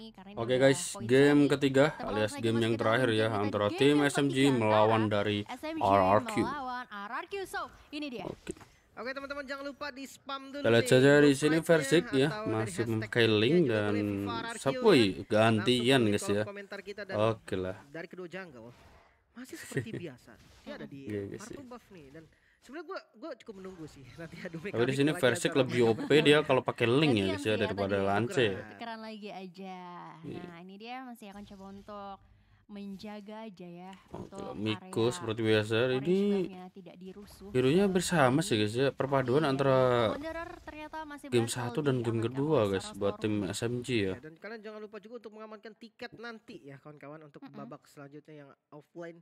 ini karena Oke okay, guys, game ini. ketiga Teman alias game yang terakhir ya antara tim SMG melawan dari SMG RRQ. Melawan RRQ. So, ini dia. Oke. Okay. Oke teman-teman jangan lupa di spam dulu. Kita lihat saja di sini Versik ya masih memakai link dan ya. Sapui gantian guys ya. Oke lah. Dari kedua jungle masih seperti biasa. Dia ada di yeah, guys, iya. buff nih dan sebenarnya gua gua cukup menunggu sih nanti adu tapi di sini versi lebih OP dia kalau pakai iya, link ya iya, sih iya, daripada Lance ya. keren lagi aja nah ini dia masih akan coba untuk menjaga aja ya oh, untuk Miko seperti biasa ini birunya bersama sih guys ya perpaduan antara game satu dan game kedua guys buat tim SMG ya. dan kalian jangan lupa juga untuk mengamankan tiket nanti ya kawan-kawan untuk babak selanjutnya yang offline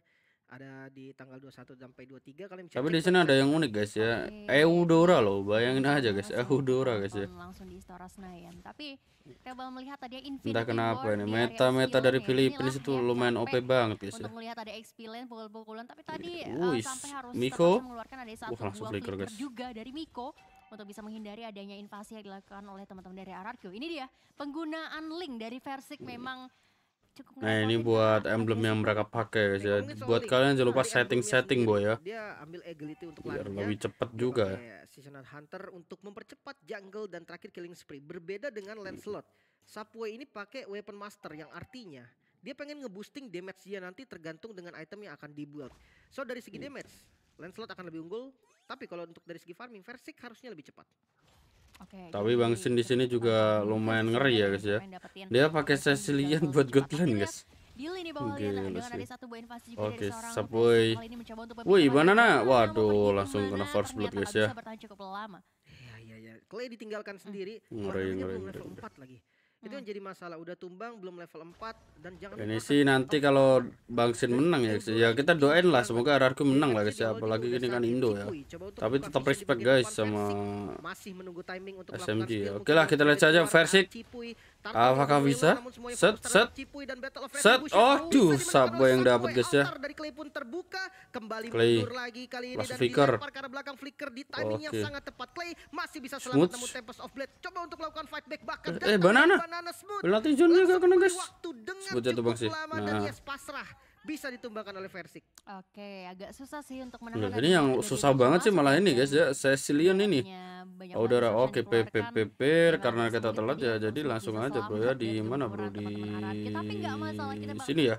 ada di tanggal 21 sampai 23 kalian bisa Tapi di sini ada yang unik guys ya. Okay. Eh, Eudora loh, bayangin iya, aja guys, langsung Eudora guys ya. Langsung di Istora Senayan. Tapi Rebel melihat tadi Infinity Entah kenapa ini meta-meta dari Filipina itu lumayan OP banget guys ya. Untuk melihat ada XP Lane pukul-pukulan tapi tadi uh, sampai harus Miko. mengeluarkan ada satu uh, dua flicker guys. juga dari Miko untuk bisa menghindari adanya invasi yang dilakukan oleh teman-teman dari RRQ. Ini dia penggunaan link dari Versik memang nah ini buat emblem yang mereka pakai guys ya buat kalian jangan lupa setting setting boy ya dia ambil agility untuk biar lebih cepat juga seasonal hunter untuk mempercepat jungle dan terakhir killing spree berbeda dengan Lancelot Subway ini pakai weapon master yang artinya dia pengen ngeboosting damage dia nanti tergantung dengan item yang akan dibuat so dari segi hmm. damage Lancelot akan lebih unggul tapi kalau untuk dari segi farming Versik harusnya lebih cepat Oke, Tapi Bang Sin di sini juga lumayan ngeri ya guys ya. Dia pakai Cecilian buat Godland guys. Oke, lini bawah okay, Banana. Waduh, langsung kena force blood guys ya. Iya, iya, iya. Clay ditinggalkan hmm. sendiri. Ngeri, ngeri, ngeri. lagi. Itu yang hmm. jadi masalah. Udah tumbang belum level 4 dan jangan Ini sih nanti kalau Bang Sin menang ya Ya kita doain lah semoga RRQ iya, menang lah guys ya, Apalagi ini kan Indo ya. Tapi tetap respect guys sama masih menunggu timing untuk SMG. Ya. Oke lah kita lihat saja versi Apakah bisa? Set, set, set. Oh, tuh Sabo yang dapat guys ya. Clay, plus flicker. Oke. Smooth. Eh, banana. Pelatih John juga kena guys. Smooth jatuh bang ya. sih. Nah bisa ditumbangkan oleh Versik. Oke, agak susah sih untuk menahan. Ini yang susah banget sih malah ini guys ya, Cecilion ini. udara oke PPPP karena kita telat ya jadi langsung aja bro ya di mana bro di sini ya.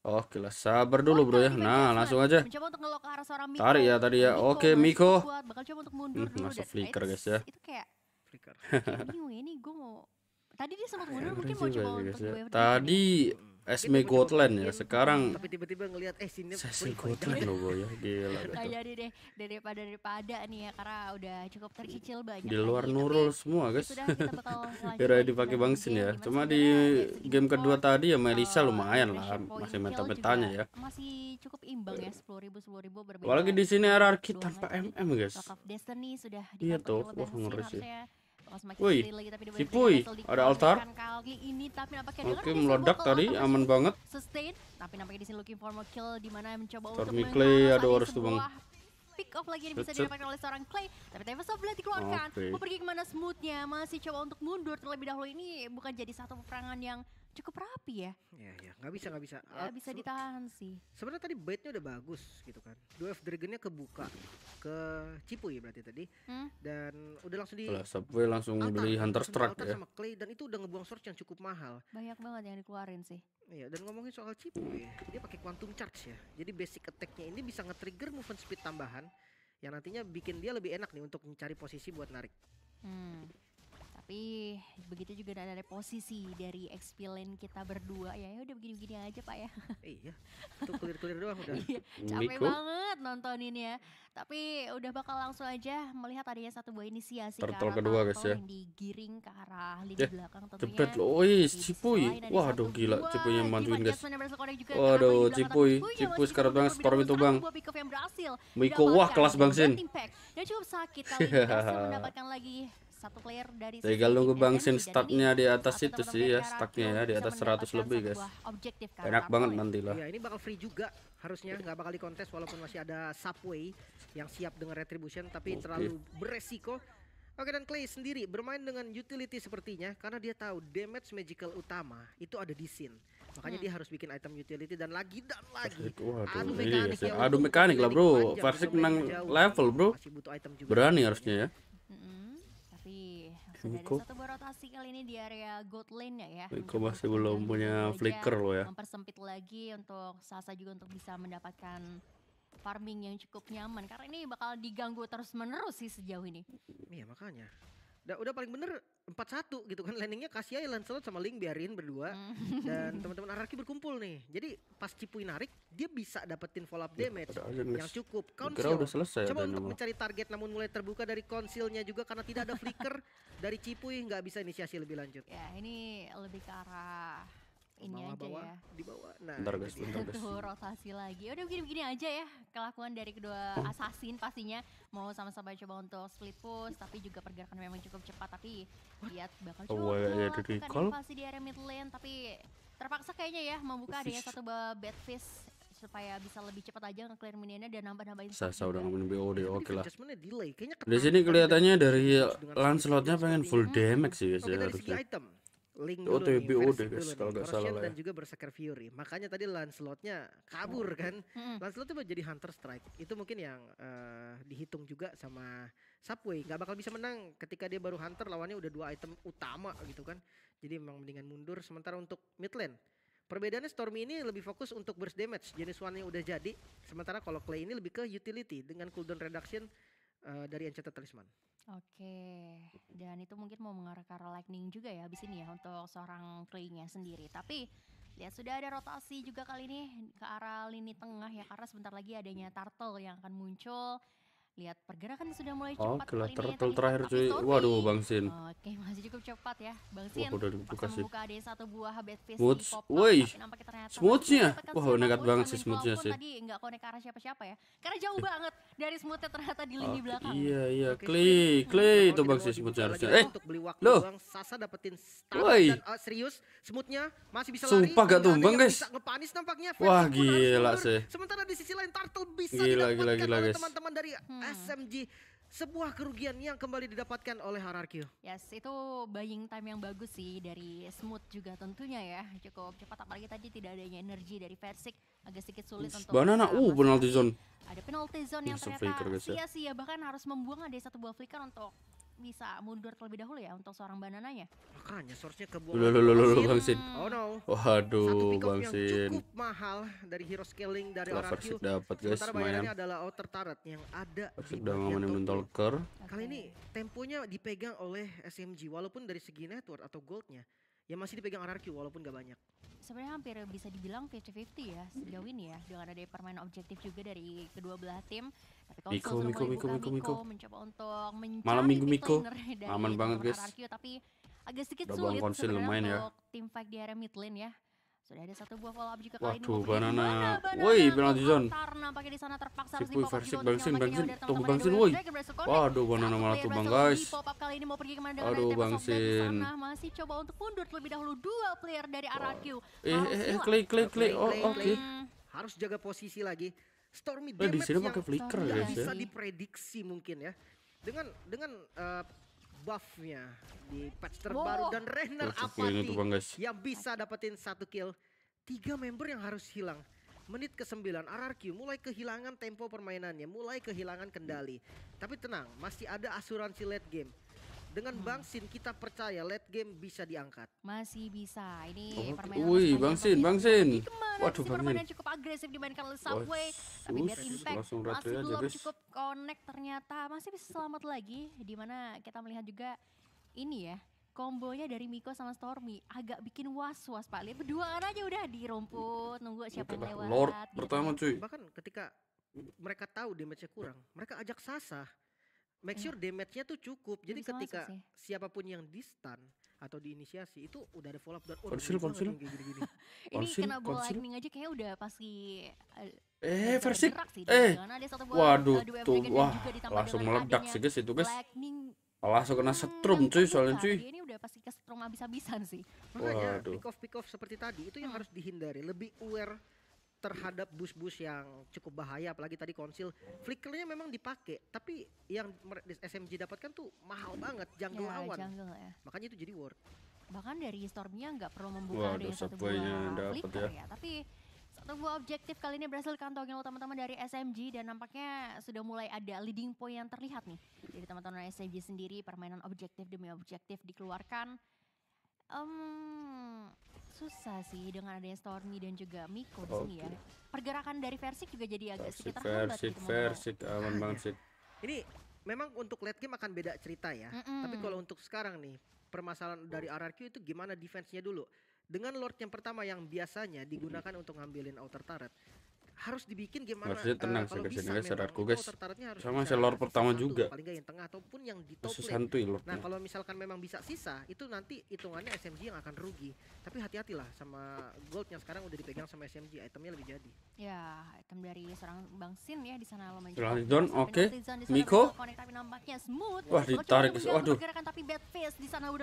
Oke lah, sabar dulu oh, bro ya. Nah, langsung aja. Tarik ya tadi ya. Oke, Miko. Hmm, masuk flicker guys ya. ya tadi dia sempat mundur ya, ya. Tadi Esme Gotland ya sekarang tapi tiba-tiba ngelihat eh sini Esme Gotland loh boy ya? ya gila gitu. jadi deh daripada daripada nih ya karena udah cukup tercicil banyak di luar Nurul semua ya guys kira dipakai bangsin ya cuma di game kedua tadi ya Melisa eh, lumayan lah masih meta-metanya ya masih cukup imbang ya sepuluh ribu sepuluh ribu berbeda apalagi di sini RRQ tanpa MM guys iya tuh wah ngeri sih si cipuy, ada altar. Oke, meledak tadi, aman banget. Sustain, Tapi nampaknya di sini looking for more kill di mana mencoba untuk Clay, ada harus tuh bang pick off lagi yang bisa didapatkan oleh seorang Clay. Tapi Tevez boleh dikeluarkan. Okay. Mau pergi kemana smoothnya? Masih coba untuk mundur terlebih dahulu ini bukan jadi satu peperangan yang cukup rapi ya. Iya iya, nggak bisa nggak bisa. Nggak bisa ditahan sih. Sebenarnya tadi baitnya udah bagus gitu kan. Dua F Dragonnya kebuka ke Cipu ya berarti tadi hmm? dan udah langsung di. Lah, Subway langsung altar, beli Hunter Strike ya. Sama Clay dan itu udah ngebuang source yang cukup mahal. Banyak banget yang dikeluarin sih. Iya, dan ngomongin soal Cipu ya, dia pakai quantum charge ya. Jadi basic attacknya ini bisa nge-trigger movement speed tambahan yang nantinya bikin dia lebih enak nih untuk mencari posisi buat narik. Hmm tapi begitu juga ada posisi dari expilin kita berdua ya. ya. udah begini-begini aja Pak ya. iya. Itu clear-clear doang udah. iya, capek banget nontonin ya. Tapi udah bakal langsung aja melihat adanya satu buah inisiasi Turtle kedua guys ya. yang digiring ke arah lini yeah. belakang tentunya. cepet loh. Oh, iya, Cipuy. Waduh gila Cipuy yang mantuin guys. Waduh Cipuy, Cipuy ya? sekarang banget storm itu Bang. Miko wah kelas Bang Sin. Dan cukup sakit kali ini mendapatkan lagi satu player dari Legal logo bang sin startnya di atas itu sih ya, stacknya ya di atas 100 lebih guys. Enak banget nanti lah. Ya ini bakal free juga harusnya nggak bakal dikontes walaupun masih ada subway yang siap dengan retribution tapi terlalu beresiko. Oke dan Clay sendiri bermain dengan utility sepertinya karena dia tahu damage magical utama itu ada di scene Makanya hmm. dia harus bikin item utility dan lagi dan lagi. Waduh, adu mekanik iya, mekanik lah bro. Versi menang level bro. Berani harusnya ya. Iya, satu buat rotasi kali ini di area gold lane ya ya. masih belum punya flicker lo ya. Mempersempit lagi untuk Sasa juga untuk bisa mendapatkan farming yang cukup nyaman karena ini bakal diganggu terus menerus sih sejauh ini. Iya makanya udah, udah paling bener 4-1 gitu kan landingnya kasih aja Lancelot sama Link biarin berdua mm. dan teman-teman araki berkumpul nih jadi pas Cipui narik dia bisa dapetin follow up ya, damage ya, yang cukup konsil udah selesai coba untuk nama. mencari target namun mulai terbuka dari konsilnya juga karena tidak ada flicker dari Cipui nggak bisa inisiasi lebih lanjut ya ini lebih ke arah ini bawah, aja bawah, ya. Di bawah. Nah, bentar guys, bentar guys. Tuh, rotasi lagi. Udah begini-begini aja ya kelakuan dari kedua assassin pastinya mau sama-sama coba untuk split push tapi juga pergerakan memang cukup cepat tapi lihat bakal oh, coba oh, ya, ya kan pasti di area mid lane tapi terpaksa kayaknya ya membuka adanya satu bad fish supaya bisa lebih cepat aja nge-clear minionnya dan nambah-nambahin Sasa udah ngambil BOD oke lah di sini kelihatannya ya, dari Lancelotnya pengen full mm-hmm. damage sih guys ya harusnya link oh, dulu OTB ya, nih, versi dulu guys, kalau nggak salah dan ya. juga Berserker Fury. Makanya tadi Lancelotnya kabur kan. Lancelot itu jadi Hunter Strike. Itu mungkin yang uh, dihitung juga sama Subway. Nggak bakal bisa menang ketika dia baru Hunter lawannya udah dua item utama gitu kan. Jadi memang mendingan mundur. Sementara untuk mid lane Perbedaannya Stormy ini lebih fokus untuk burst damage, jenis one yang udah jadi. Sementara kalau Clay ini lebih ke utility dengan cooldown reduction uh, dari Enchanted Talisman. Oke, dan itu mungkin mau mengarah ke arah Lightning juga ya habis ini ya untuk seorang kling sendiri. Tapi lihat sudah ada rotasi juga kali ini ke arah lini tengah ya karena sebentar lagi adanya Turtle yang akan muncul Lihat pergerakan sudah mulai oh, cepat. Oke lah, ter ya, terakhir cuy. Waduh, Bang Sin. Oke, masih cukup cepat ya. Bang Sin. Wah, udah dibuka sih. Buka ada satu buah habit fish. Woods. Woi. Smoothnya. Wah, nekat banget sih smoothnya sih. Tadi enggak konek arah siapa-siapa ya. Karena jauh eh. banget dari smoothnya ternyata di lini belakang. Iya, iya. klik klik itu Bang Sin smoothnya harusnya. Eh, loh. Sasa dapetin Woi. Eh, serius smoothnya masih bisa lari. Sumpah gak tumbang, guys. Wah, gila sih. Sementara di sisi lain Turtle bisa gila, gila, gila, guys. teman-teman dari hmm. SMG sebuah kerugian yang kembali didapatkan oleh Hararkio. Yes, itu buying time yang bagus sih dari Smooth juga tentunya ya. Cukup cepat apalagi tadi tidak adanya energi dari Versik agak sedikit sulit Ush, untuk Banana uh penalty zone. Ada penalty zone yang ternyata sia-sia bahkan harus membuang ada satu buah flicker untuk bisa mundur terlebih dahulu ya untuk seorang banananya. Makanya source-nya kebuang. Loh, loh, loh, Bang Sin. Oh no. Waduh, Bang Sin. yang Cukup mahal dari hero scaling dari orang Oracle. dapat guys, lumayan. adalah outer turret yang ada di udah ngamanin Kali ini temponya dipegang oleh SMG walaupun dari segi network atau goldnya ya masih dipegang RRQ walaupun gak banyak. Sebenarnya hampir bisa dibilang 50-50 ya sejauh ini ya dengan ada permainan objektif juga dari kedua belah tim. Tapi kalau Miko, Miko, Miko, Miko, Miko, mencoba untuk mencari Malam Minggu Miko. Aman banget guys. RRQ, tapi agak sedikit Udah sulit sebenarnya ya. untuk ya. tim fight di area mid lane ya. Sudah ada satu buah follow up juga kali ini Waduh, banana. Woi, penalti zone. Nampaknya di sana terpaksa harus dipop up. Bangsin, bangsin, tunggu bangsin, woi. Waduh, banana malah tumbang, guys. Pop up kali ini mau pergi kemana dengan Aduh, bangsin. masih coba untuk mundur terlebih dahulu dua player dari arah Q. Eh, eh, eh, klik, klik, klik. Oh, oke. Harus jaga posisi lagi. Stormy damage eh, di sini pakai flicker ya, bisa diprediksi mungkin ya. Dengan dengan uh, buffnya di patch terbaru dan Renner Apati yang bisa dapetin satu kill. Tiga member yang harus hilang. Menit ke sembilan RRQ mulai kehilangan tempo permainannya, mulai kehilangan kendali. Tapi tenang, masih ada asuransi late game. Dengan hmm. Sin kita percaya late game bisa diangkat. Masih bisa. Ini oh, permainan Wih, Bang Sin. Waduh, sih permainan cukup agresif dimainkan oleh Subway. tapi biar impact langsung masih aja, belum guys. cukup connect ternyata. Masih bisa selamat lagi. di mana kita melihat juga ini ya kombonya dari Miko sama Stormy agak bikin was-was Pak Lihat berduaan aja udah di rumput nunggu siapa yang lewat. Lord gitu. pertama cuy. Bahkan ketika mereka tahu damage-nya kurang, mereka ajak Sasa make hmm. sure damage-nya tuh cukup. Jadi Bisa ketika siapapun yang di atau diinisiasi itu udah ada follow up dan oh, konsil, konsil. gini, gini, gini. Ini konsil, kena bola konsil. lightning aja kayaknya udah pasti Eh, versi eh, eh. Ya, waduh, tuh, wah, langsung meledak sih guys itu guys. langsung kena hmm, setrum cuy soalnya cuy ini udah pasti ke setrum abisan sih makanya pick off pick off seperti tadi itu yang hmm. harus dihindari lebih aware terhadap bus-bus yang cukup bahaya apalagi tadi konsil flickernya memang dipakai tapi yang SMG dapatkan tuh mahal banget jungle ya, lawan jungle, ya. makanya itu jadi worth bahkan dari stormnya nggak perlu membuka Wah, ada satu buah ya. ya tapi satu buah objektif kali ini berhasil kantongin lo teman-teman dari SMG dan nampaknya sudah mulai ada leading point yang terlihat nih dari teman-teman SMG sendiri permainan objektif demi objektif dikeluarkan um, susah sih dengan adanya Stormy dan juga Miko di sini ya. Pergerakan dari Versik juga jadi agak Versik, sedikit terhambat Versik, gitu. Versik, aman banget sih. Ini memang untuk late game akan beda cerita ya. Mm -mm. Tapi kalau untuk sekarang nih, permasalahan dari RRQ itu gimana defense-nya dulu. Dengan Lord yang pertama yang biasanya digunakan untuk ngambilin outer turret, harus dibikin gimana Maksudnya eh, tenang uh, sih bisa, guys sama saya lor pertama juga paling gak yang tengah ataupun yang di top santuy nah kalau misalkan memang bisa sisa itu nanti hitungannya SMG yang akan rugi tapi hati-hatilah sama gold yang sekarang udah dipegang sama SMG itemnya lebih jadi ya item dari seorang Bang Sin ya di sana lo mencoba Don oke Miko wah ditarik waduh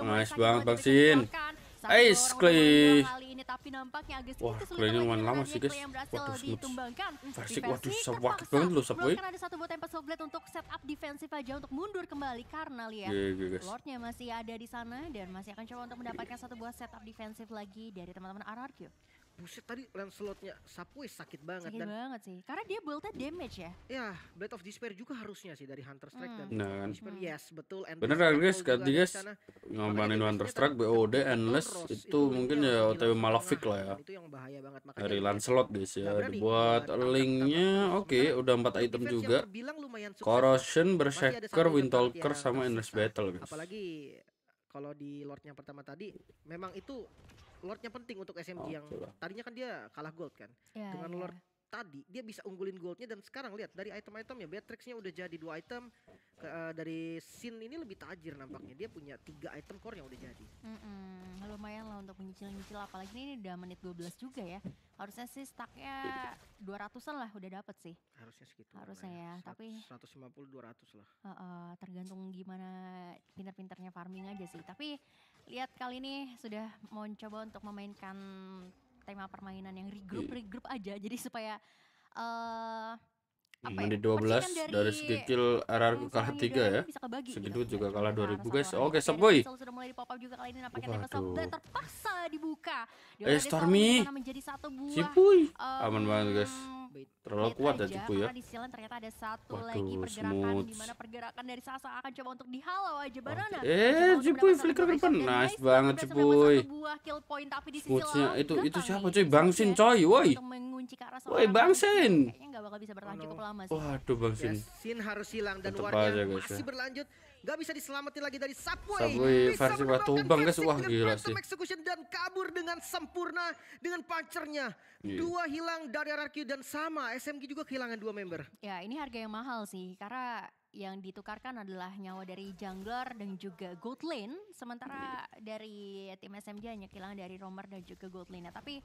nice banget Bang Sin Ais, Clay. Wah, Clay ini lumayan lama sih, guys. Waduh, Smuts. Versik, waduh, sakit banget loh, Subway. kan ada satu buat tempat Blade untuk setup defensif aja untuk mundur kembali karena lihat yeah, iya, masih ada di sana dan masih akan coba untuk mendapatkan satu buah setup defensif lagi dari teman-teman RRQ buset tadi Lancelotnya Sapuis sakit banget sakit dan banget sih karena dia buildnya damage ya ya Blade of Despair juga harusnya sih dari Hunter Strike hmm. dan nah, kan. Despair hmm. yes betul and bener kan guys ganti guys ngomongin Hunter Strike BOD Endless itu, itu mungkin ya OTW Malefic lah ya itu yang bahaya banget makanya dari Lancelot guys ya dibuat linknya oke udah empat item juga Corrosion Berserker Windtalker sama Endless Battle guys apalagi kalau di lordnya pertama tadi memang itu Lordnya penting untuk SMG oh, yang tadinya kan dia kalah gold kan. Yeah, Dengan yeah. Lord tadi dia bisa unggulin goldnya dan sekarang lihat dari item-itemnya Beatrixnya udah jadi dua item ke, uh, dari Sin ini lebih tajir nampaknya dia punya tiga item core yang udah jadi mm-hmm. lumayan lah untuk menyicil-nyicil apalagi ini udah menit 12 juga ya harusnya sih stacknya 200an lah udah dapet sih harusnya segitu harusnya ya, tapi 150 200 lah uh, uh, tergantung gimana pinter-pinternya farming aja sih tapi lihat kali ini sudah mau coba untuk memainkan tema permainan yang regroup iya. regroup aja jadi supaya eh uh, apa ya? Di 12 dari, dari skill RR kalah 3 ya. Segitu gitu. juga kalah 2000 guys. Nah, Oke, okay, sob boy. Sudah mulai di pop up juga kali ini nampaknya Temple Sob terpaksa dibuka. eh Stormy. Menjadi satu buah. Cipuy. Aman banget guys terlalu kuat aja, dan tipu ya. di Silen ternyata ada satu Waduh, lagi pergerakan di mana pergerakan dari Sasa akan coba untuk dihalau aja Banana. Eh, Cipuy flicker ke depan. Nice banget Cipuy. Smoothnya itu itu siapa cuy? Bangsin coy, woi. Woi, Bangsin. Kayaknya enggak bakal bisa bertahan cukup lama sih. Waduh, Bangsin. Sin harus hilang dan warnya ya. masih berlanjut. Gak bisa diselamatin lagi dari Subway. Subway versi batu bang guys. Wah gila sih. Execution dan kabur dengan sempurna dengan punchernya. Yeah. Dua hilang dari RRQ dan sama SMG juga kehilangan dua member. Ya ini harga yang mahal sih karena yang ditukarkan adalah nyawa dari jungler dan juga gold lane sementara dari tim SMG hanya kehilangan dari romer dan juga gold lane. tapi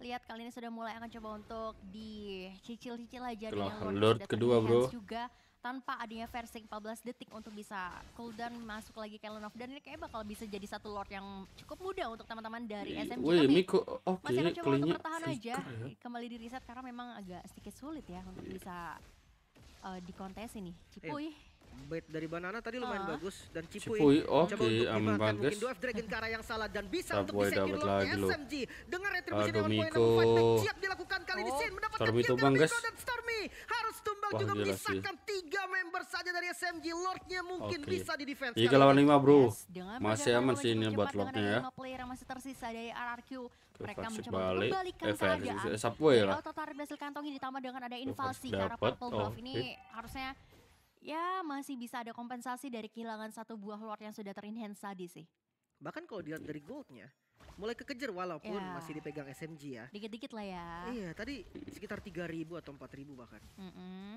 lihat kali ini sudah mulai akan coba untuk dicicil-cicil aja Telah Lord kedua bro. juga tanpa adanya versi 14 detik untuk bisa cooldown masuk lagi ke Island dan ini kayaknya bakal bisa jadi satu lord yang cukup mudah untuk teman-teman dari iya. SMG Wih, tapi Miko, okay, masih akan coba untuk bertahan aja ya. kembali di riset karena memang agak sedikit sulit ya untuk iya. bisa uh, dikontes ini iya. Cipuy. yeah bait dari Banana tadi lumayan uh. bagus dan cipui, cipui. oke okay, aman banget mungkin dua dragon ke arah yang salah dan bisa Star untuk bisa kill lagi loh SMG dengan retribusi yang poin siap dilakukan kali oh. di sini mendapatkan kill dari guys dan Stormy harus tumbang Wah, juga menisahkan tiga member saja dari SMG Lordnya mungkin okay. bisa di defense Iya lawan lima bro yes, masih aman sih ini buat Lordnya ya player yang masih tersisa dari RRQ mereka mencoba membalikan saja eh, eh, Subway lah berhasil kantongi ditambah dengan ada invasi karena Purple glove oh, ini harusnya ya masih bisa ada kompensasi dari kehilangan satu buah lord yang sudah terinhance tadi sih. Bahkan kalau dilihat dari goldnya, mulai kekejar walaupun yeah. masih dipegang SMG ya. Dikit-dikit lah ya. Iya, tadi sekitar 3000 atau 4000 bahkan. Mm -mm.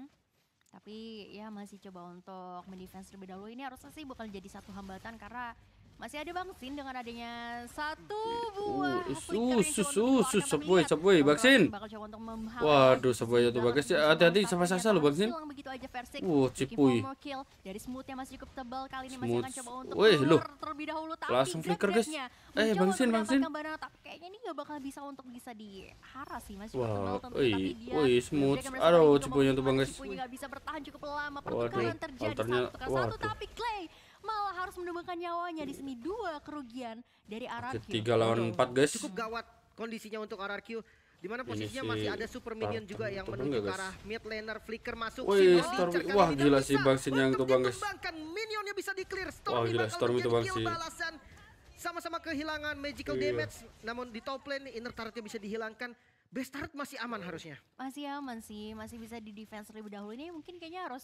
Tapi ya masih coba untuk mendefense terlebih dahulu. Ini harusnya sih bukan jadi satu hambatan karena masih ada vaksin dengan adanya satu buah. susu susu, susu, subway, vaksin. Waduh, subway itu bagus. Hati-hati sama sasa lo vaksin. wow cipuy. Dari smoothnya masih cukup tebal ini masih lo. Langsung flicker, guys. Eh, vaksin, vaksin. Wah, wih, smooth. Aduh, guys. Cipuy gak malah harus menumbangkan nyawanya di semi dua kerugian dari RRQ. Tiga lawan empat guys. Cukup gawat kondisinya untuk RRQ di mana posisinya si masih ada super minion juga yang menuju ke arah mid laner flicker masuk Wih, Storm wah gila sih bangsin yang itu bang guys minionnya bisa di clear Storm wah gila Storm itu bang sih sama-sama kehilangan magical iya. damage namun di top lane inner turretnya bisa dihilangkan Best turret masih aman harusnya masih aman sih masih bisa di defense lebih dahulu ini mungkin kayaknya harus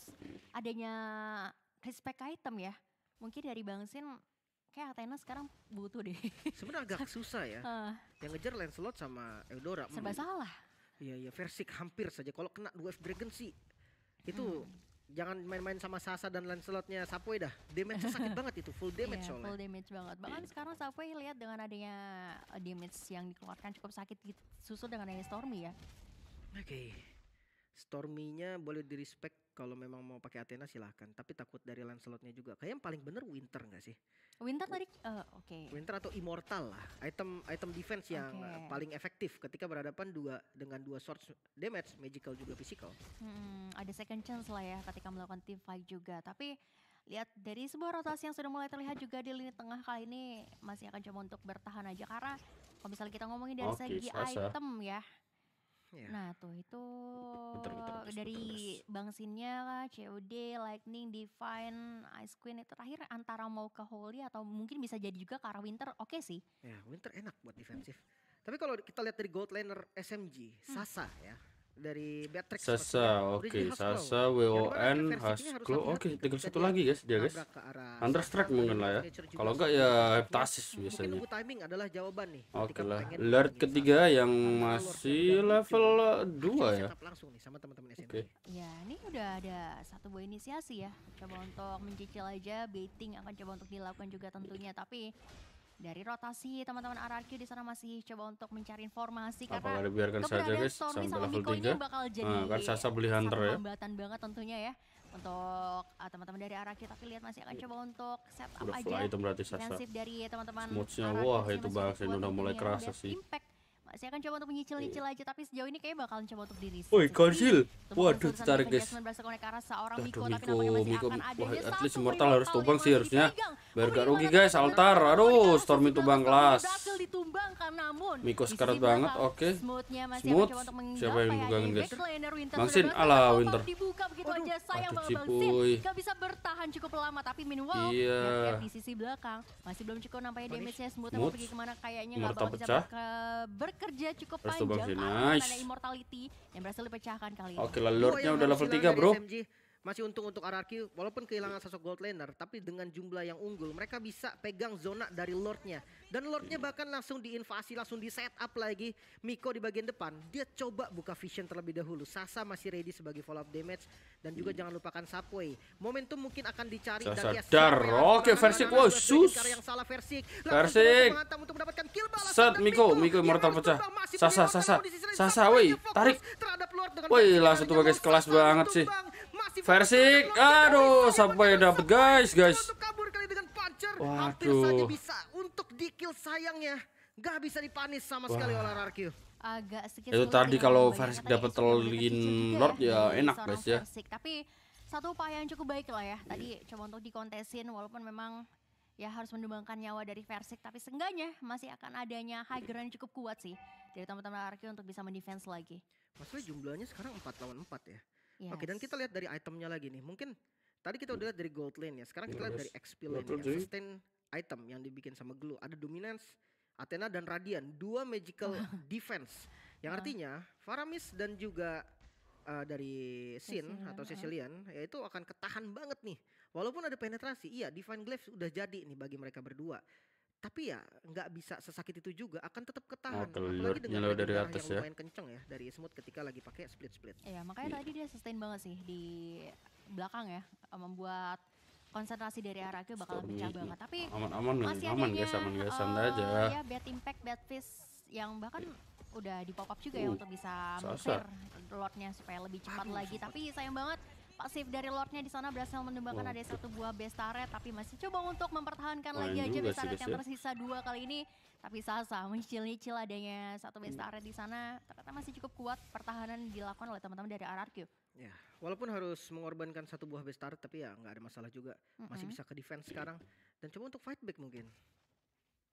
adanya respect item ya mungkin dari Bang Sin kayak Athena sekarang butuh deh. Sebenarnya agak susah ya. Uh. Yang ngejar Lancelot sama Eudora. Serba hmm. salah. Iya iya versi hampir saja. Kalau kena 2f Dragon sih itu hmm. jangan main-main sama Sasa dan Lancelotnya Sapoy dah. Damage sakit banget itu full damage yeah, Full damage banget. Bahkan yeah. sekarang Sapoy lihat dengan adanya eh, damage yang dikeluarkan cukup sakit gitu. Susul dengan adanya Stormy ya. Oke. Okay. Stormy-nya boleh di respect kalau memang mau pakai Athena silahkan tapi takut dari Lancelotnya juga kayak yang paling bener Winter nggak sih Winter tadi uh, oke okay. Winter atau Immortal lah item item defense yang paling efektif ketika berhadapan dua dengan dua source damage magical juga physical hmm, ada second chance lah ya ketika melakukan team fight juga tapi lihat dari sebuah rotasi yang sudah mulai terlihat juga di lini tengah kali ini masih akan coba untuk bertahan aja karena kalau misalnya kita ngomongin dari okay, segi sasa. item ya Iya. Nah tuh itu bentar, bentar, dari Bang Sinnya lah, COD, Lightning, Divine, Ice Queen itu terakhir antara mau ke Holy atau mungkin bisa jadi juga ke arah Winter oke okay sih. Ya Winter enak buat defensif. Tapi kalau kita lihat dari gold laner SMG, hmm. Sasa hmm. ya dari Beatrix Sasa oke okay. Sasa WON Hasklo oke okay, tinggal satu lagi guys dia guys strike mungkin lah ya kalau enggak ya Heptasis biasanya timing adalah jawaban nih oke lah alert ketiga yang masih level 2 ya langsung nih sama teman-teman oke ya ini udah ada satu buah inisiasi ya coba untuk mencicil aja baiting akan coba untuk dilakukan juga tentunya tapi dari rotasi teman-teman RRQ di sana masih coba untuk mencari informasi Apa karena dibiarkan saja guys sampai sama level Miko 3 bakal jadi nah, kan Sasa beli hunter ya hambatan banget tentunya ya untuk teman ah, teman-teman dari RRQ tapi lihat masih akan coba untuk set up udah aja fly berarti Sasa dari teman-teman wah itu bahasa udah mulai kerasa sih impact saya akan coba untuk menyicil-nyicil iya. aja, tapi sejauh ini kayaknya bakalan coba untuk diri. Woi, konsil. Waduh, tarik guys. Aduh, Miko, Miko, Miko, Wah, atlet immortal harus tumbang sih harusnya. Biar gak rugi guys, altar. Aduh, Storm itu bang kelas. Miko sekarat banget, oke. Smooth. Siapa yang megangin guys? Bangsin, ala Winter. Aduh, cipuy. Gak bisa bertahan cukup lama, tapi minimal iya. di sisi belakang. Masih belum cukup nampaknya damage-nya smooth. Mau pergi kemana kayaknya nggak bakal bisa berke kerja cukup Restu panjang Ada immortality yang berhasil dipecahkan kali ini. Oke, okay, Lordnya iya, udah level 3, Bro. Masih untung untuk RRQ walaupun kehilangan sosok gold laner tapi dengan jumlah yang unggul mereka bisa pegang zona dari Lordnya. Dan Lordnya iya. bahkan langsung diinvasi, langsung di set up lagi Miko di bagian depan. Dia coba buka vision terlebih dahulu. Sasa masih ready sebagai follow up damage dan juga hmm. jangan lupakan subway Momentum mungkin akan dicari Sasa ya, dari Oke, Versik wow sus. Yang salah Versik. Versik. untuk Set Miko, Miko immortal iya, pecah. Sasa, Sasa. Sasa, woi, tarik. Woi, langsung tuh guys kelas banget sih versi aduh sampai dapat guys, guys. Waduh. bisa untuk dikil sayangnya nggak bisa dipanis sama Wah. sekali oleh Rarkyu. Agak sedikit Itu tadi ya, kalau ya. versi dapat terlin ya, Lord ya enak guys ya. Versik. Tapi satu upaya yang cukup baik lah ya. Tadi yeah. coba untuk dikontesin walaupun memang ya harus mendumbangkan nyawa dari Versik tapi seenggaknya masih akan adanya high ground cukup kuat sih dari teman-teman Arki untuk bisa mendefense lagi. Maksudnya jumlahnya sekarang 4 lawan 4 ya. Yes. Oke, dan kita lihat dari itemnya lagi nih. Mungkin tadi kita udah lihat dari gold lane ya. Sekarang kita lihat dari XP lane ya. Sustain item yang dibikin sama Glue. Ada dominance, Athena dan Radian, dua magical defense. Yang artinya Faramis dan juga uh, dari Sin atau eh. Sicilian Ya yaitu akan ketahan banget nih. Walaupun ada penetrasi, iya Divine Glaive udah jadi nih bagi mereka berdua tapi ya nggak bisa sesakit itu juga akan tetap ketahan oh, apalagi dengan dari atas yang ya. lumayan kenceng ya dari smooth ketika lagi pakai split split. Iya makanya yeah. tadi dia sustain banget sih di belakang ya membuat konsentrasi dari ke bakal Stormy. Iya, pecah banget tapi aman-aman iya. masih aman guys aman guys santai uh, aja ya bad impact bad fist yang bahkan yeah. udah di pop up juga ya uh, ya untuk bisa mengusir lotnya supaya lebih cepat Aduh, lagi sempat. tapi sayang banget Pak Sif dari Lordnya di sana berhasil menembakkan okay. Oh. ada satu buah Bestare tapi masih coba untuk mempertahankan Lain lagi aja Bestare yang tersisa dua kali ini. Tapi Sasa mencil-nyicil adanya satu Bestare hmm. di sana ternyata masih cukup kuat pertahanan dilakukan oleh teman-teman dari RRQ. Ya, walaupun harus mengorbankan satu buah Bestare tapi ya nggak ada masalah juga. Mm Masih bisa ke defense sekarang dan coba untuk fight back mungkin.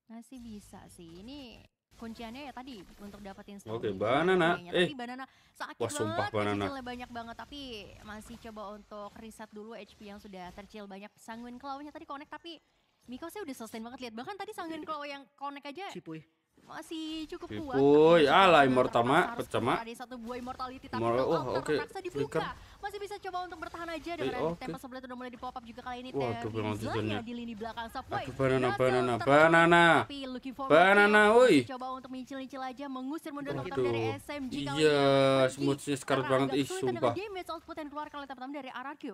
Masih bisa sih. Ini kunciannya ya tadi untuk dapetin Oke, okay, banana. Eh, tapi banana sakit Wah, sumpah banget, banana. banyak banget tapi masih coba untuk riset dulu HP yang sudah tercil banyak. Sanguin claw-nya tadi connect tapi Miko saya udah sustain banget lihat bahkan tadi Sanguin claw yang connect aja. Cipuy masih cukup kuat. Woi, alah immortal mah pecah mah. Ada satu buah immortality tapi Mor oh, oke. Okay. Masih bisa coba untuk bertahan aja dengan eh, okay. tempo sebelah itu udah mulai di pop up juga kali ini. tuh memang tujuannya di lini belakang Safway. Aduh, banana, banana, banana. Banana, woi. Coba untuk mincil-mincil aja mengusir mundur iya, ya, teman-teman dari SMG kali ini. Iya, smoothnya sekarat banget ih, sumpah. Damage output yang keluar kali tetap dari RRQ.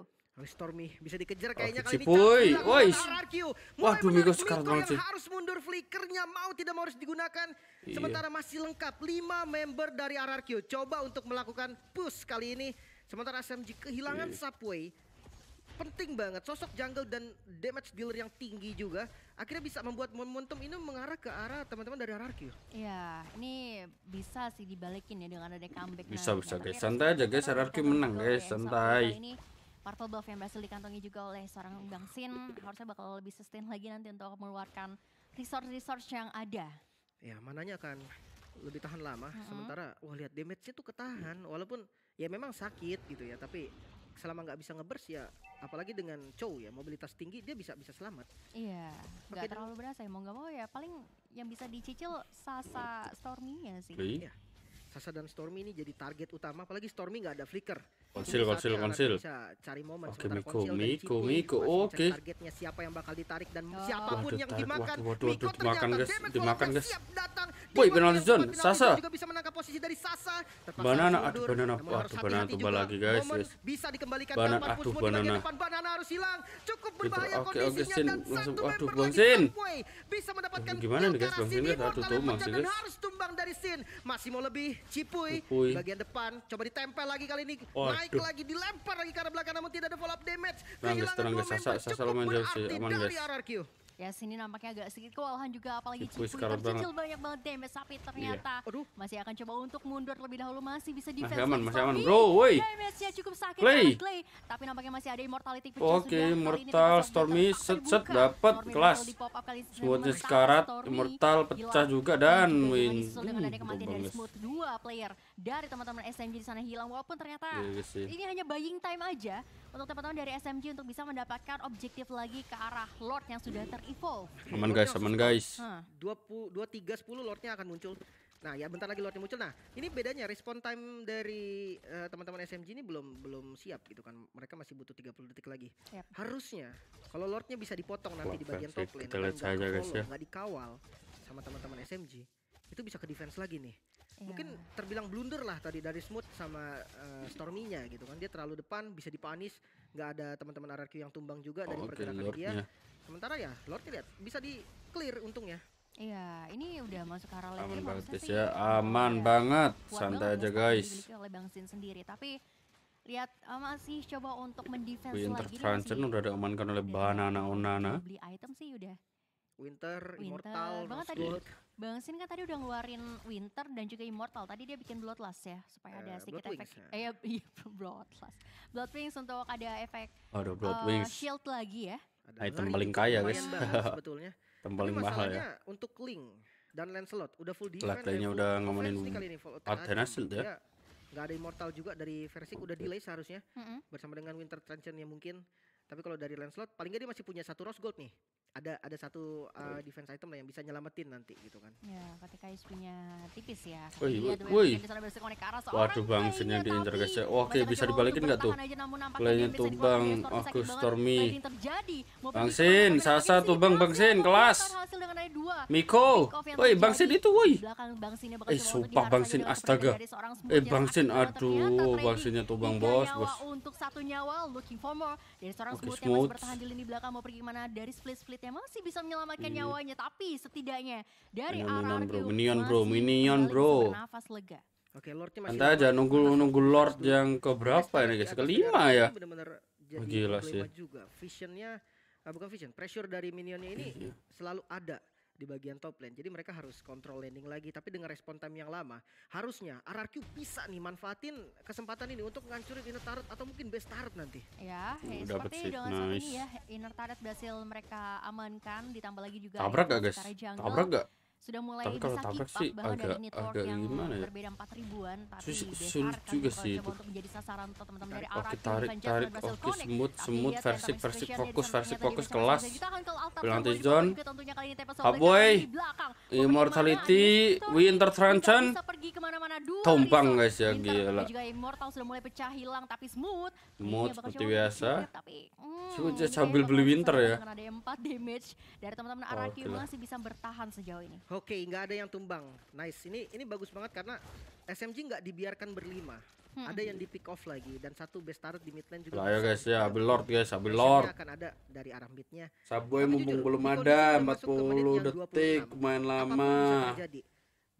Stormy bisa dikejar oh, kayaknya oh, kali ini. ini. Woi, waduh Miko sekarang banget sih. Harus mundur flickernya mau tidak mau harus digunakan. Iya. Sementara masih lengkap 5 member dari RRQ coba untuk melakukan push kali ini. Sementara SMG kehilangan iya. subway. Penting banget sosok jungle dan damage dealer yang tinggi juga. Akhirnya bisa membuat momentum ini mengarah ke arah teman-teman dari RRQ. Iya, ini bisa sih dibalikin ya dengan ada comeback. Bisa nah, bisa guys, santai aja guys RRQ menang gitu. guys, santai. Ini Marvel buff yang berhasil dikantongi juga oleh seorang Bang Sin harusnya bakal lebih sustain lagi nanti untuk mengeluarkan resource-resource yang ada. Ya, mananya akan lebih tahan lama. Mm -hmm. Sementara, wah lihat damage-nya tuh ketahan walaupun ya memang sakit gitu ya, tapi selama nggak bisa ngebers ya apalagi dengan Chow ya mobilitas tinggi dia bisa bisa selamat iya nggak terlalu berasa ya mau nggak mau ya paling yang bisa dicicil Sasa Stormy-nya sih iya, iya. Sasa dan Stormy ini jadi target utama apalagi Stormy nggak ada flicker Konsil, konsil, ya, konsil. cari momen Oke, Miko, Miko, Miko. Oke. Targetnya siapa yang bakal ditarik dan siapapun waduh, yang dimakan. Waduh, waduh, dimakan, guys. Dimakan, guys. Woi, penalti zone. Sasa. Juga bisa menangkap posisi dari Sasa. Banana, aduh banana. Waduh, banana tumbal lagi, guys, guys. Bisa dikembalikan banana, aduh banana. Banana harus hilang. Cukup berbahaya Oke, oke, Sin. Langsung aduh, Bang Sin. Bisa mendapatkan gimana nih, guys, Bang Sin? Aduh, tumbang sih, guys. Harus tumbang dari Sin. Masih mau lebih Cipuy bagian depan coba ditempel lagi kali ini naik Duh. lagi dilempar lagi ke arah belakang namun tidak ada follow up damage. Kehilangan dua member cukup berarti dari RRQ. Ya sini nampaknya agak sedikit kewalahan juga apalagi Cipu tercicil banyak banget damage tapi iya. ternyata iya. Aduh. masih akan coba untuk mundur lebih dahulu masih bisa defense. Masih aman, masih aman. Bro, woi. Damage-nya cukup sakit Play. Clay, tapi nampaknya masih ada immortality Oke, okay, mortal Stormy set set dapat kelas. Swordnya sekarat, immortal pecah juga dan win. Hmm, dua player dari teman-teman SMG di sana hilang walaupun ternyata yes, iya, iya yes. ini hanya buying time aja untuk teman-teman dari SMG untuk bisa mendapatkan objektif lagi ke arah Lord yang sudah ter-evolve. Aman guys, aman guys. Dua tiga sepuluh Lordnya akan muncul. Nah, ya bentar lagi Lordnya muncul. Nah, ini bedanya respon time dari uh, teman-teman SMG ini belum belum siap gitu kan. Mereka masih butuh 30 detik lagi. Yep. Harusnya kalau Lordnya bisa dipotong nanti di bagian top lane, kita lihat saja guys ya. dikawal sama teman-teman SMG itu bisa ke defense lagi nih yeah. mungkin terbilang blunder lah tadi dari Smooth sama uh, eh, Storminya gitu kan dia terlalu depan bisa dipanis nggak ada teman-teman RRQ yang tumbang juga oh, dari okay, pergerakan lord dia sementara ya Lordnya lihat bisa di clear untungnya Iya, ini udah masuk ke arah Aman banget ya, aman ya. banget. Santai aja guys. Oleh Bang Sin sendiri, tapi lihat uh, masih coba untuk mendefense Winter lagi. Winter udah amankan oleh Banana Onana. Beli item sih udah. Winter, Winter Immortal, banget Bang Sin kan tadi udah ngeluarin Winter dan juga Immortal. Tadi dia bikin Bloodlust ya supaya ada eh, sedikit efek. ya? iya, Bloodlust. Bloodwings untuk ada efek Aduh, Blood eh, shield lagi ya. Ada item paling kaya guys. sebetulnya. Item paling mahal ya. Untuk Link dan Lancelot udah full defense. Latihannya ya, udah ngomongin Shield ya. Iya, gak ada Immortal juga dari versi udah delay seharusnya. Mm Bersama dengan Winter Trenchant yang mungkin. Tapi kalau dari Lancelot paling gak dia masih punya satu Rose Gold nih ada ada satu uh, iya. defense item lah yang bisa nyelamatin nanti gitu kan. Ya, ketika isunya tipis ya. Wih, iya, wih. Waduh bang, sini di interogasi. Oke, bisa dibalikin nggak tuh? Playnya tuh bang, aku Stormy. Bang Sin, Sasa tuh bang, Bang Sin, kelas. Miko, woi Bang Sin itu woi. Eh, sumpah Bang Sin, eh, astaga. Eh, Bang Sin, aduh, Bang Sinnya tuh bang bos, bos. Untuk satu nyawa, looking for more. Dari seorang yang bertahan di lini belakang mau pergi mana dari split-split selanjutnya masih bisa menyelamatkan hmm. nyawanya tapi setidaknya dari arah bro minion bro minion bro nafas lega Oke, Lordnya masih Entah aja nunggu nunggu Lord yang ke berapa ini ya? oh, guys? Kelima ya. benar bener jadi oh, gila sih. juga. Visionnya ah, bukan vision, pressure dari minionnya ini iya. selalu ada di bagian top lane. Jadi mereka harus kontrol landing lagi tapi dengan respon time yang lama. Harusnya RRQ bisa nih manfaatin kesempatan ini untuk ngancurin inner turret atau mungkin base turret nanti. Ya, ya hey, hmm, uh, seperti dengan nice. saat ini ya inner turret berhasil mereka amankan ditambah lagi juga tabrak gak guys? Tabrak gak? sudah mulai tapi kalau tabrak sih agak agak gimana ya berbeda sulit juga sih itu untuk menjadi sasaran untuk teman-teman dari arah oke tarik tarik oke semut semut versi versi fokus versi fokus kelas penalti john Hubway Immortality Winter Transcend tombang guys ya gila juga smooth seperti biasa coba hmm, sambil beli winter ya Oke, masih bisa bertahan sejauh ini Oke, okay, nggak ada yang tumbang. Nice. Ini ini bagus banget karena SMG nggak dibiarkan berlima. Hmm. Ada yang di pick off lagi dan satu best turret di mid lane juga. Laya guys ya, ambil lord guys, ambil lord. akan ada dari arah midnya. Subway mumpung belum ada 40 detik main lama. Jadi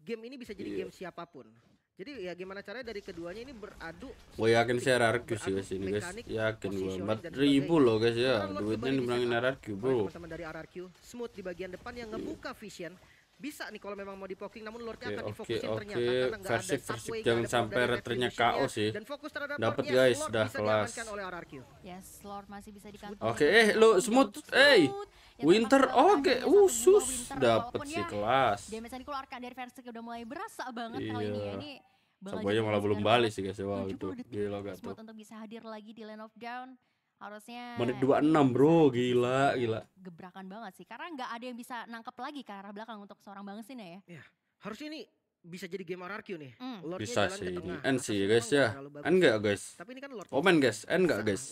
game ini bisa jadi yeah. game siapapun. Jadi ya gimana caranya dari keduanya ini beradu Gue yakin sih RRQ sih guys ini guys Yakin gue 4000 loh guys ya Duitnya dibilangin RRQ bro Teman-teman dari RRQ Smooth di bagian depan yang ngebuka iya. vision bisa nih kalau memang mau dipoking namun lordnya okay, akan difokusin okay, ternyata okay. karena nggak ada subway jangan sampai returnnya KO sih dan fokus terhadap dapat guys dah kelas oleh RRQ. yes lord masih bisa dikantong oke okay, eh lu smooth eh Winter oke okay. usus dapat sih kelas damage yang dikeluarkan dari versi udah mulai berasa banget iya. kali ini ya iya. ini Sampai aja malah belum balik sih guys ya. wow itu gila gak tuh untuk bisa hadir lagi di Land of Down harusnya menit enam bro gila gila gebrakan banget sih karena nggak ada yang bisa nangkep lagi ke arah belakang untuk seorang Bangsin ya ya harusnya ini bisa jadi game RRQ nih mm. Lordnya bisa sih ke tengah. end sih guys ya end nggak guys tapi ini komen kan guys end nggak guys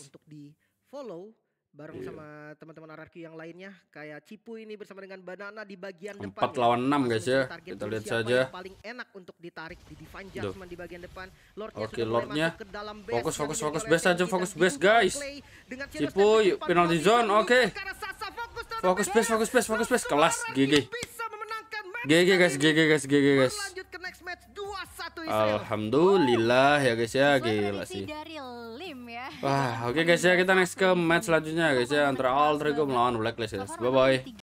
follow bareng yeah. sama teman-teman anarki yang lainnya kayak Cipu ini bersama dengan Banana di bagian depan. 4 ya. lawan enam guys ya. Kita lihat saja. paling enak untuk ditarik di Divine gitu. Judgment di bagian depan. Lordnya Oke, okay, Lordnya. ke dalam base. Fokus fokus fokus base aja fokus base guys. Cipu penalty zone. Oke. Okay. Fokus base fokus base fokus base kelas GG. GG guys, GG guys, GG guys. Alhamdulillah ya guys ya, gila sih. Ya. Wah, oke okay guys ya, kita next ke match selanjutnya guys ya antara Alter Ego melawan Blacklist guys. Bye bye.